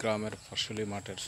গ্রামের ফসলি মাঠের